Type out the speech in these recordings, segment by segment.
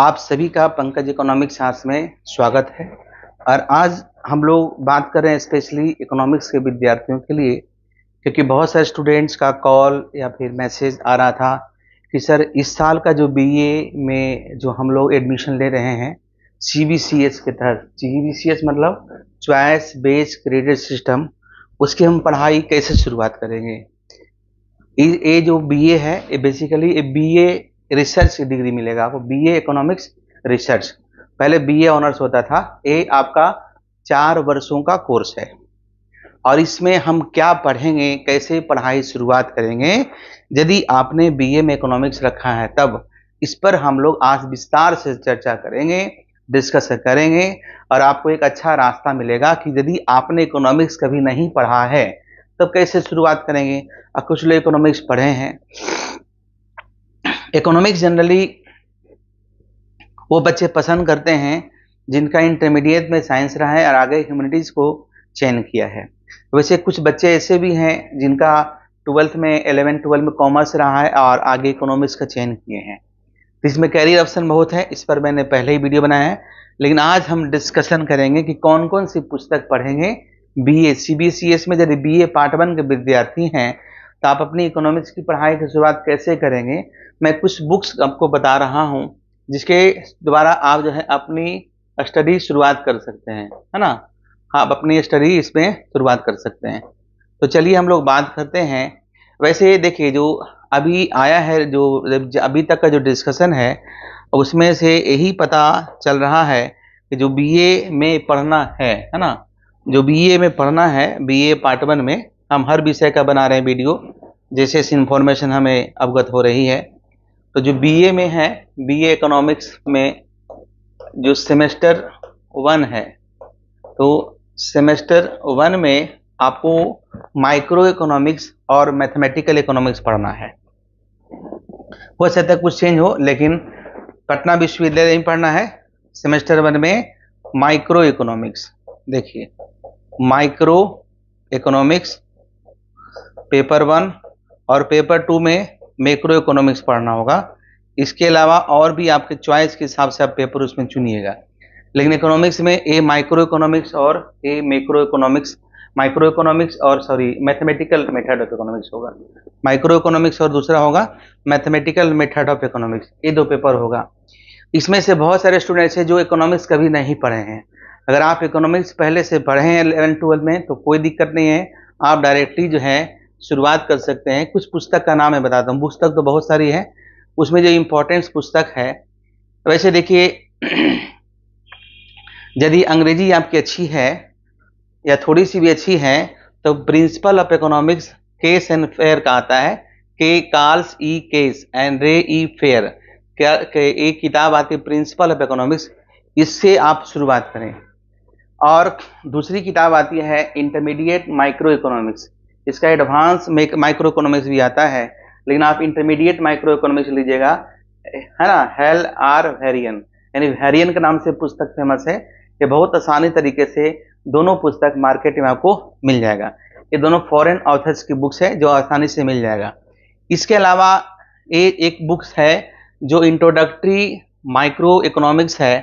आप सभी का पंकज इकोनॉमिक सास में स्वागत है और आज हम लोग बात कर रहे हैं स्पेशली इकोनॉमिक्स के विद्यार्थियों के लिए क्योंकि बहुत सारे स्टूडेंट्स का कॉल या फिर मैसेज आ रहा था कि सर इस साल का जो बीए में जो हम लोग एडमिशन ले रहे हैं सी के तहत सी मतलब चॉइस बेस्ड क्रेडिट सिस्टम उसकी हम पढ़ाई कैसे शुरुआत करेंगे ये जो बीए है ये बेसिकली ये बीए रिसर्च डिग्री मिलेगा आपको बीए इकोनॉमिक्स रिसर्च पहले बीए ऑनर्स होता था ये आपका चार वर्षों का कोर्स है और इसमें हम क्या पढ़ेंगे कैसे पढ़ाई शुरुआत करेंगे यदि आपने बीए में इकोनॉमिक्स रखा है तब इस पर हम लोग आज विस्तार से चर्चा करेंगे डिस्कस करेंगे और आपको एक अच्छा रास्ता मिलेगा कि यदि आपने इकोनॉमिक्स कभी नहीं पढ़ा है तब कैसे शुरुआत करेंगे और कुछ लोग इकोनॉमिक्स पढ़े हैं इकोनॉमिक्स जनरली वो बच्चे पसंद करते हैं जिनका इंटरमीडिएट में साइंस रहा है और आगे ह्यूमनिटीज़ को चयन किया है वैसे कुछ बच्चे ऐसे भी हैं जिनका ट्वेल्थ में एलेवन ट्वेल्थ में कॉमर्स रहा है और आगे इकोनॉमिक्स का चयन किए हैं इसमें कैरियर ऑप्शन बहुत है इस पर मैंने पहले ही वीडियो बनाया है लेकिन आज हम डिस्कशन करेंगे कि कौन कौन सी पुस्तक पढ़ेंगे B A C B C S में यदि बी ए पार्ट वन के विद्यार्थी हैं तो आप अपनी इकोनॉमिक्स की पढ़ाई की शुरुआत कैसे करेंगे मैं कुछ बुक्स आपको बता रहा हूँ जिसके द्वारा आप जो है अपनी स्टडी शुरुआत कर सकते हैं है ना आप अपनी स्टडी इसमें शुरुआत कर सकते हैं तो चलिए हम लोग बात करते हैं वैसे देखिए जो अभी आया है जो अभी तक का जो डिस्कशन है उसमें से यही पता चल रहा है कि जो बीए में पढ़ना है है ना जो बीए में पढ़ना है बीए पार्ट वन में हम हर विषय का बना रहे हैं वीडियो जैसे इस इन्फॉर्मेशन हमें अवगत हो रही है तो जो बीए में है बीए इकोनॉमिक्स में जो सेमेस्टर वन है तो सेमेस्टर वन में आपको माइक्रो इकोनॉमिक्स और मैथमेटिकल इकोनॉमिक्स पढ़ना है हो सकता है कुछ चेंज हो लेकिन पटना विश्वविद्यालय में पढ़ना है सेमेस्टर वन में माइक्रो इकोनॉमिक्स देखिए माइक्रो इकोनॉमिक्स पेपर वन और पेपर टू में मैक्रो इकोनॉमिक्स पढ़ना होगा इसके अलावा और भी आपके चॉइस के हिसाब से आप पेपर उसमें चुनिएगा लेकिन इकोनॉमिक्स में ए माइक्रो इकोनॉमिक्स और A macro economics micro economics और sorry mathematical method of economics होगा माइक्रो इकोनॉमिक्स और दूसरा होगा मैथमेटिकल मेथड ऑफ इकोनॉमिक्स ये दो पेपर होगा इसमें से बहुत सारे स्टूडेंट्स हैं जो इकोनॉमिक्स कभी नहीं पढ़े हैं अगर आप इकोनॉमिक्स पहले से पढ़े हैं इलेवन ट्वेल्थ में तो कोई दिक्कत नहीं है आप डायरेक्टली जो है शुरुआत कर सकते हैं कुछ पुस्तक का नाम मैं बताता हूँ पुस्तक तो बहुत सारी है उसमें जो इम्पोर्टेंट पुस्तक है वैसे देखिए यदि अंग्रेजी आपकी अच्छी है या थोड़ी सी भी अच्छी है तो principle of economics Case and Fair का आता है e, e, के Karl's E Case and Ray E fair क्या एक किताब आती है प्रिंसिपल ऑफ इकोनॉमिक्स इससे आप शुरुआत करें और दूसरी किताब आती है इंटरमीडिएट माइक्रो इकोनॉमिक्स इसका एडवांस माइक्रो इकोनॉमिक्स भी आता है लेकिन आप इंटरमीडिएट माइक्रो इकोनॉमिक्स लीजिएगा है ना हेल आर वेरियन यानी वेरियन के नाम से पुस्तक फेमस है ये बहुत आसानी तरीके से दोनों पुस्तक मार्केट में आपको मिल जाएगा ये दोनों फॉरेन ऑथर्स की बुक्स है जो आसानी से मिल जाएगा इसके अलावा ये एक बुक्स है जो इंट्रोडक्टरी माइक्रो इकोनॉमिक्स है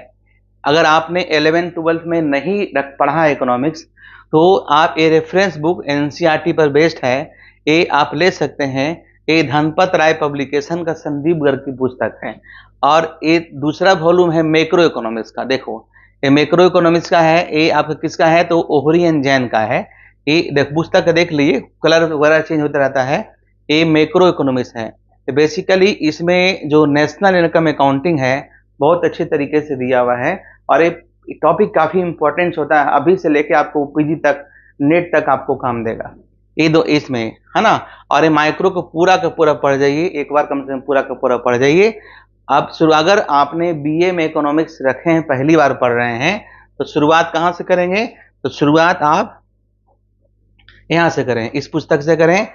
अगर आपने एलेवेंथ ट्वेल्थ में नहीं रख पढ़ा इकोनॉमिक्स तो आप ये रेफरेंस बुक एन पर बेस्ड है ये आप ले सकते हैं ये धनपत राय पब्लिकेशन का संदीप गर्ग की पुस्तक है और ये दूसरा वॉल्यूम है मैक्रो इकोनॉमिक्स का देखो ये मैक्रो इकोनॉमिक्स का है ये आपका किसका है तो ओहरी एन जैन का है ये देख पुस्तक देख लीजिए कलर वगैरह चेंज होता रहता है ये मैक्रो इकोनॉमिक्स है बेसिकली तो इसमें जो नेशनल इनकम अकाउंटिंग है बहुत अच्छे तरीके से दिया हुआ है और ये टॉपिक काफ़ी इंपॉर्टेंस होता है अभी से लेके आपको पीजी तक नेट तक आपको काम देगा ये दो इसमें है ना और ये माइक्रो को पूरा का पूरा पढ़ जाइए एक बार कम से कम पूरा का पूरा पढ़ जाइए अब शुरू अगर आपने बीए में इकोनॉमिक्स रखे हैं पहली बार पढ़ रहे हैं तो शुरुआत कहाँ से करेंगे तो शुरुआत आप यहाँ से करें इस पुस्तक से करें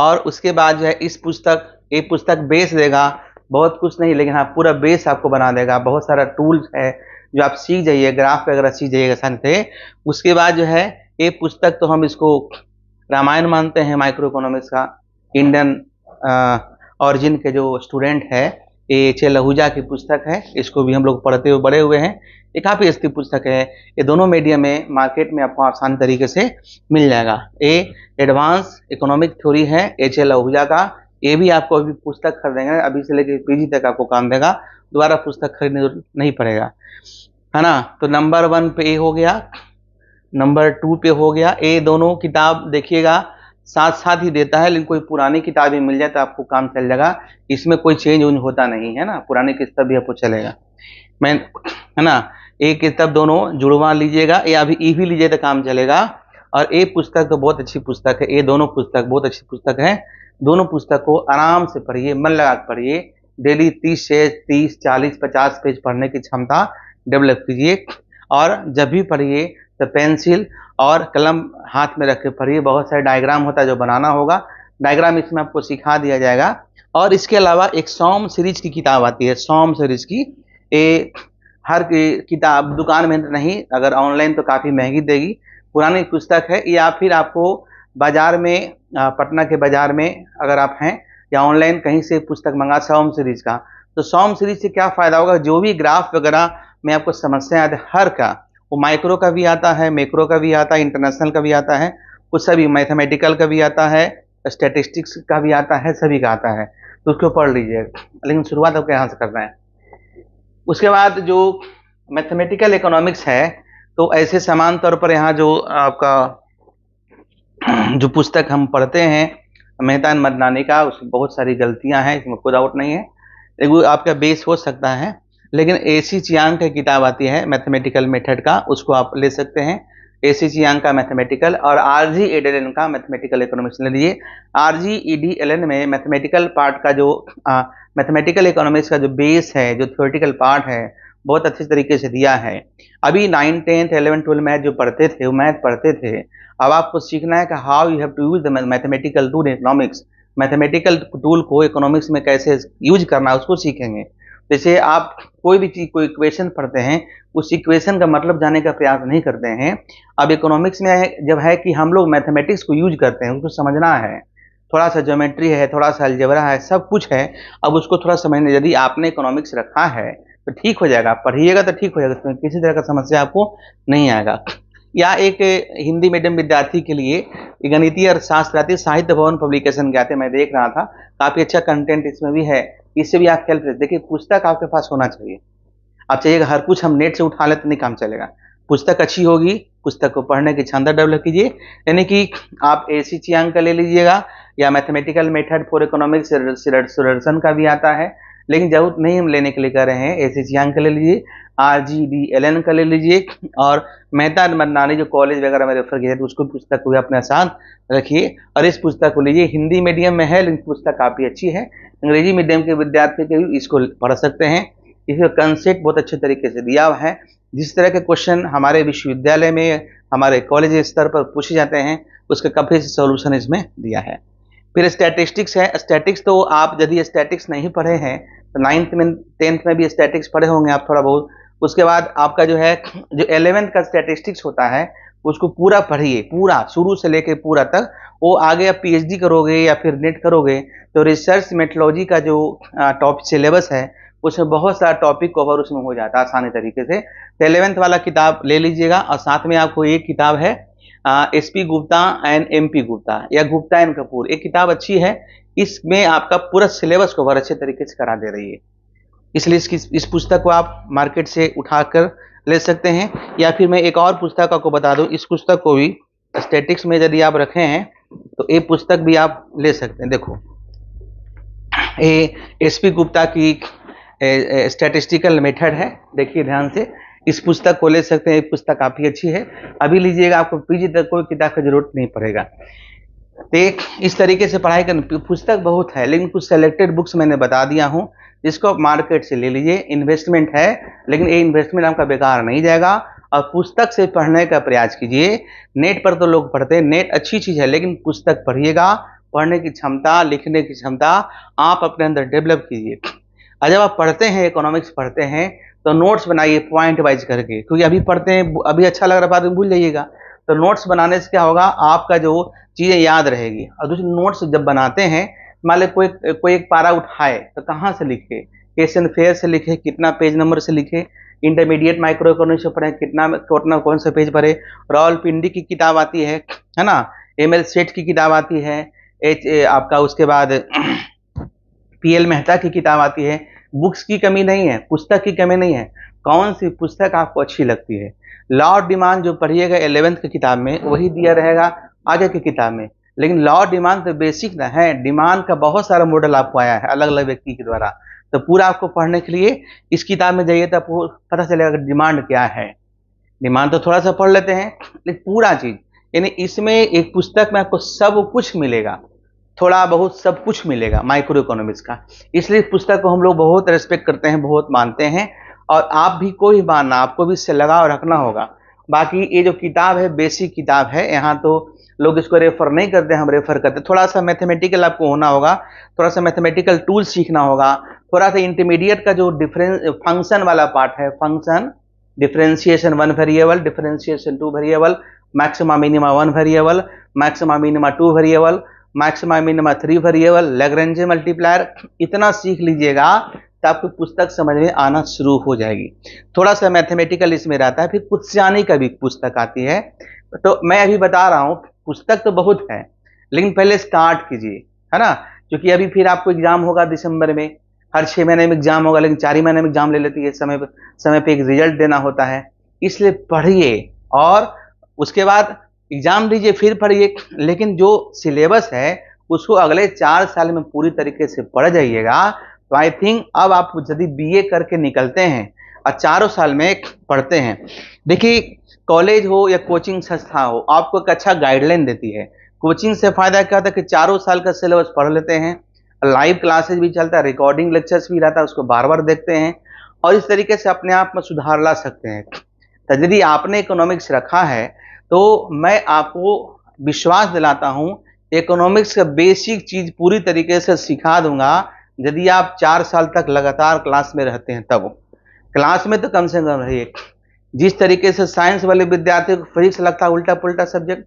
और उसके बाद जो है इस पुस्तक ये पुस्तक बेस देगा बहुत कुछ नहीं लेकिन हाँ पूरा बेस आपको बना देगा बहुत सारा टूल्स है जो आप सीख जाइए ग्राफ वगैरह सीख जाइएगा आसानी से उसके बाद जो है ये पुस्तक तो हम इसको रामायण मानते हैं माइक्रो इकोनॉमिक्स का इंडियन ऑरिजिन के जो स्टूडेंट है ये चे लहूजा की पुस्तक है इसको भी हम लोग पढ़ते हुए बड़े हुए हैं ये काफ़ी अस्थित पुस्तक है ये दोनों मीडियम में मार्केट में आपको आसान तरीके से मिल जाएगा ये एडवांस इकोनॉमिक थ्योरी है एच एल का ये भी आपको अभी पुस्तक खरीदेंगे अभी से लेके पीजी तक आपको काम देगा दोबारा पुस्तक खरीदने नहीं पड़ेगा है ना तो नंबर वन पे ए हो गया नंबर टू पे हो गया ए दोनों किताब देखिएगा साथ साथ ही देता है लेकिन कोई पुरानी किताब ही मिल जाए तो आपको काम चल जाएगा इसमें कोई चेंज उंज होता नहीं है ना पुराने किस्त भी आपको चलेगा मैं है ना ए किताब दोनों जुड़वा लीजिएगा या अभी ई भी लीजिए तो काम चलेगा और ए पुस्तक तो बहुत अच्छी पुस्तक है ए दोनों पुस्तक बहुत अच्छी पुस्तक है दोनों पुस्तक को आराम से पढ़िए मन लगा कर पढ़िए डेली तीस से तीस चालीस पचास पेज पढ़ने की क्षमता डेवलप कीजिए और जब भी पढ़िए तो पेंसिल और कलम हाथ में रख के पढ़िए बहुत सारे डायग्राम होता है जो बनाना होगा डायग्राम इसमें आपको सिखा दिया जाएगा और इसके अलावा एक सोम सीरीज की किताब आती है सोम सीरीज की ये हर किताब दुकान में नहीं अगर ऑनलाइन तो काफ़ी महंगी देगी पुरानी पुस्तक है या फिर आपको बाज़ार में पटना के बाज़ार में अगर आप हैं या ऑनलाइन कहीं से पुस्तक मंगा सोम सीरीज़ का तो सोम सीरीज़ से क्या फ़ायदा होगा जो भी ग्राफ वगैरह में आपको समस्या आती हर का वो माइक्रो का भी आता है मेक्रो का भी आता है इंटरनेशनल का भी आता है वो सभी मैथमेटिकल का भी आता है स्टेटिस्टिक्स का भी आता है सभी का आता है तो उसको पढ़ लीजिए लेकिन शुरुआत आपको यहाँ से करना है उसके बाद जो मैथमेटिकल इकोनॉमिक्स है तो ऐसे समान तौर पर यहाँ जो आपका जो पुस्तक हम पढ़ते हैं मेहतान मदनानी का उसमें बहुत सारी गलतियां हैं इसमें कोई डाउट नहीं है लेकिन आपका बेस हो सकता है लेकिन ए सी चियांग की किताब आती है मैथमेटिकल मेथड का उसको आप ले सकते हैं ए सी चियांग का मैथमेटिकल और R G ed L N का मैथमेटिकल इकोनॉमिक्स ले लीजिए R G E D L N में मैथमेटिकल पार्ट का जो मैथमेटिकल इकोनॉमिक्स का जो बेस है जो थ्योरेटिकल पार्ट है बहुत अच्छे तरीके से दिया है अभी nine tenth eleven twelfth math जो पढ़ते थे वो मैथ पढ़ते थे अब आपको सीखना है कि how you have to use the mathematical tool economics mathematical tool को इकोनॉमिक्स में कैसे यूज करना है उसको सीखेंगे जैसे आप कोई भी चीज़ कोई इक्वेशन पढ़ते हैं उस इक्वेशन का मतलब जाने का प्रयास नहीं करते हैं अब इकोनॉमिक्स में जब है कि हम लोग मैथमेटिक्स को यूज करते हैं उसको समझना है थोड़ा सा ज्योमेट्री है थोड़ा सा अलजबरा है सब कुछ है अब उसको थोड़ा समझने यदि आपने इकोनॉमिक्स रखा है तो ठीक हो जाएगा पढ़िएगा तो ठीक हो जाएगा उसमें किसी तरह का समस्या आपको नहीं आएगा या एक हिंदी मीडियम विद्यार्थी के लिए गणितीय अर्थशास्त्र आती साहित्य भवन पब्लिकेशन के आते मैं देख रहा था काफ़ी अच्छा कंटेंट इसमें भी है इससे भी आप हेल्प देखिए पुस्तक आपके पास होना चाहिए आप चाहिए हर कुछ हम नेट से उठा लेते नहीं काम चलेगा पुस्तक अच्छी होगी पुस्तक को पढ़ने की क्षमता डेवलप कीजिए यानी कि आप ए सी चियांग का ले लीजिएगा या मैथमेटिकल मेथड फॉर इकोनॉमिक्सन का भी आता है लेकिन जरूरत नहीं हम लेने के लिए कह रहे हैं एस सी का ले लीजिए R G B L N का ले लीजिए और मेहता मदनानी जो कॉलेज वगैरह में रेफर किया है तो उसको पुस्तक हुए अपने साथ रखिए और इस पुस्तक को लीजिए हिंदी मीडियम में है लेकिन पुस्तक काफ़ी अच्छी है अंग्रेजी मीडियम के विद्यार्थी के भी इसको पढ़ सकते हैं इसका कंसेप्ट बहुत अच्छे तरीके से दिया हुआ है जिस तरह के क्वेश्चन हमारे विश्वविद्यालय में हमारे कॉलेज स्तर पर पूछे जाते हैं उसका काफ़ी सोल्यूशन इसमें दिया है फिर स्टैटिस्टिक्स है स्टैटिक्स तो आप यदि स्टैटिक्स नहीं पढ़े हैं तो नाइन्थ में टेंथ में भी स्टैटिक्स पढ़े होंगे आप थोड़ा बहुत उसके बाद आपका जो है जो एलेवेंथ का स्टैटिस्टिक्स होता है उसको पूरा पढ़िए पूरा शुरू से लेके पूरा तक वो आगे आप पी करोगे या फिर नेट e करोगे तो रिसर्च मेटोलॉजी का जो टॉप सिलेबस है उसमें बहुत सारा टॉपिक कवर उसमें हो जाता है आसानी तरीके से तो एलेवेंथ वाला किताब ले लीजिएगा और साथ में आपको एक किताब है S P Gupta and M P Gupta या गुप्ता एंड कपूर एक किताब अच्छी है इसमें आपका पूरा सिलेबस को बहुत अच्छे तरीके से करा दे रही है इसलिए इसकी इस पुस्तक को आप मार्केट से उठाकर ले सकते हैं या फिर मैं एक और पुस्तक आपको बता दूं इस पुस्तक को भी स्टेटिक्स में यदि आप रखे हैं तो ये पुस्तक भी आप ले सकते हैं देखो ये एस पी गुप्ता की स्टेटिस्टिकल मेथड है देखिए ध्यान से इस पुस्तक को ले सकते हैं पुस्तक काफ़ी अच्छी है अभी लीजिएगा आपको पीजी तक कोई किताब की जरूरत नहीं पड़ेगा तो इस तरीके से पढ़ाई करना पुस्तक बहुत है लेकिन कुछ सेलेक्टेड बुक्स मैंने बता दिया हूँ जिसको आप मार्केट से ले लीजिए इन्वेस्टमेंट है लेकिन ये इन्वेस्टमेंट आपका बेकार नहीं जाएगा और पुस्तक से पढ़ने का प्रयास कीजिए नेट पर तो लोग पढ़ते हैं नेट अच्छी चीज़ है लेकिन पुस्तक पढ़िएगा पढ़ने की क्षमता लिखने की क्षमता आप अपने अंदर डेवलप कीजिए और जब आप पढ़ते हैं इकोनॉमिक्स पढ़ते हैं तो नोट्स बनाइए पॉइंट वाइज करके क्योंकि अभी पढ़ते हैं अभी अच्छा लग रहा है बाद में भूल जाइएगा तो नोट्स बनाने से क्या होगा आपका जो चीज़ें याद रहेगी और दूसरी नोट्स जब बनाते हैं मान लें कोई कोई एक पारा उठाए तो कहाँ से लिखे क्वेश्चन फेयर से लिखे कितना पेज नंबर से लिखे इंटरमीडिएट माइक्रो इकोनॉमिक्स पढ़े कितना कितना कौन सा पेज पढ़े पिंडी की किताब आती है है ना एम एल सेठ की किताब आती है एच आपका उसके बाद पी एल मेहता की किताब आती है बुक्स की कमी नहीं है पुस्तक की कमी नहीं है कौन सी पुस्तक आपको अच्छी लगती है लॉ ऑफ डिमांड जो पढ़िएगा एलेवेंथ की किताब में वही दिया रहेगा आगे की किताब में लेकिन लॉ ऑफ डिमांड तो बेसिक ना है डिमांड का बहुत सारा मॉडल आपको आया है अलग अलग व्यक्ति के द्वारा तो पूरा आपको पढ़ने के लिए इस किताब में जाइए तो आपको पता चलेगा डिमांड क्या है डिमांड तो थोड़ा सा पढ़ लेते हैं लेकिन पूरा चीज़ यानी इसमें एक पुस्तक में आपको सब कुछ मिलेगा थोड़ा बहुत सब कुछ मिलेगा माइक्रो इकोनॉमिक्स का इसलिए इस पुस्तक को हम लोग बहुत रेस्पेक्ट करते हैं बहुत मानते हैं और आप भी कोई मानना आपको भी इससे लगाव रखना होगा बाकी ये जो किताब है बेसिक किताब है यहाँ तो लोग इसको रेफर नहीं करते हम रेफर करते थोड़ा सा मैथमेटिकल आपको होना होगा थोड़ा सा मैथमेटिकल टूल सीखना होगा थोड़ा सा इंटरमीडिएट का जो डिफरेंस फंक्शन वाला पार्ट है function differentiation one variable differentiation two variable maxima minima one variable maxima minima two variable maxima minima three variable Lagrange multiplier इतना सीख लीजिएगा तो आपको पुस्तक समझ में आना शुरू हो जाएगी थोड़ा सा मैथमेटिकल इसमें रहता है फिर कुछ का भी पुस्तक आती है तो मैं अभी बता रहा हूँ पुस्तक तो बहुत है लेकिन पहले स्टार्ट कीजिए है ना क्योंकि अभी फिर आपको एग्जाम होगा दिसंबर में हर छः महीने में एग्जाम होगा लेकिन चार ही महीने में एग्जाम ले लेती है समय पर समय पर एक रिजल्ट देना होता है इसलिए पढ़िए और उसके बाद एग्ज़ाम दीजिए फिर पढ़िए लेकिन जो सिलेबस है उसको अगले चार साल में पूरी तरीके से पढ़ जाइएगा तो आई थिंक अब आप यदि बी करके निकलते हैं और चारों साल में पढ़ते हैं देखिए कॉलेज हो या कोचिंग संस्था हो आपको एक अच्छा गाइडलाइन देती है कोचिंग से फ़ायदा क्या होता है कि चारों साल का सिलेबस पढ़ लेते हैं लाइव क्लासेज भी चलता है रिकॉर्डिंग लेक्चर्स भी रहता है उसको बार बार देखते हैं और इस तरीके से अपने आप में सुधार ला सकते हैं तो यदि आपने इकोनॉमिक्स रखा है तो मैं आपको विश्वास दिलाता हूँ इकोनॉमिक्स का बेसिक चीज़ पूरी तरीके से सिखा दूंगा यदि आप चार साल तक लगातार क्लास में रहते हैं तब क्लास में तो कम से कम रहिए जिस तरीके से साइंस वाले विद्यार्थियों को फिजिक्स लगता है उल्टा पुल्टा सब्जेक्ट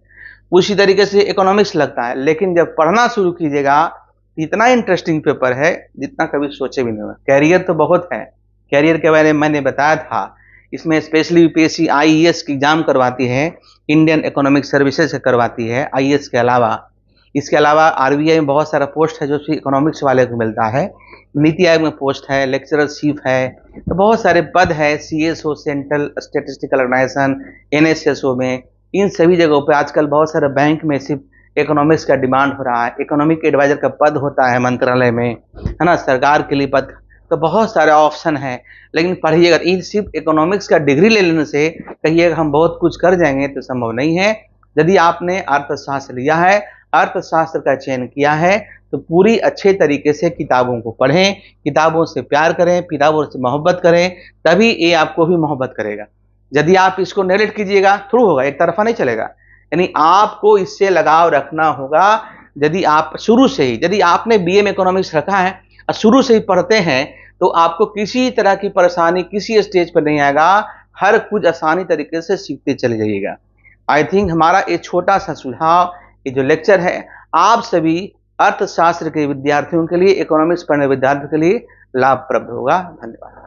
उसी तरीके से इकोनॉमिक्स लगता है लेकिन जब पढ़ना शुरू कीजिएगा तो इतना इंटरेस्टिंग पेपर है जितना कभी सोचे भी नहीं होगा कैरियर तो बहुत है कैरियर के बारे में मैंने बताया था इसमें स्पेशली यूपीएससी आईईएस की एग्ज़ाम करवाती है इंडियन इकोनॉमिक सर्विसेज से करवाती है आईएएस e के अलावा इसके अलावा आरबीआई में बहुत सारा पोस्ट है जो इकोनॉमिक्स वाले को मिलता है नीति आयोग में पोस्ट है लेक्चरर चीफ है तो बहुत सारे पद है C S O central statistical organisation N S S O में इन सभी जगहों पर आजकल बहुत सारे बैंक में सिर्फ इकोनॉमिक्स का डिमांड हो रहा है इकोनॉमिक एडवाइजर का पद होता है मंत्रालय में है ना सरकार के लिए पद तो बहुत सारे ऑप्शन हैं लेकिन पढ़िएगा इन सिर्फ इकोनॉमिक्स का डिग्री ले लेने से कहिएगा हम बहुत कुछ कर जाएंगे तो संभव नहीं है यदि आपने अर्थशास्त्र लिया है अर्थशास्त्र का चयन किया है तो पूरी अच्छे तरीके से किताबों को पढ़ें किताबों से प्यार करें किताबों से मोहब्बत करें तभी ये आपको भी मोहब्बत करेगा यदि आप इसको नेगलेक्ट कीजिएगा थ्रू होगा एक तरफा नहीं चलेगा यानी आपको इससे लगाव रखना होगा यदि आप शुरू से ही यदि आपने बी इकोनॉमिक्स रखा है शुरू से ही पढ़ते हैं तो आपको किसी तरह की परेशानी किसी स्टेज पर नहीं आएगा हर कुछ आसानी तरीके से सीखते चले जाइएगा आई थिंक हमारा ये छोटा सा सुझाव ये जो लेक्चर है आप सभी अर्थशास्त्र के विद्यार्थियों के लिए इकोनॉमिक्स पढ़ने विद्यार्थियों के लिए लाभप्रद होगा धन्यवाद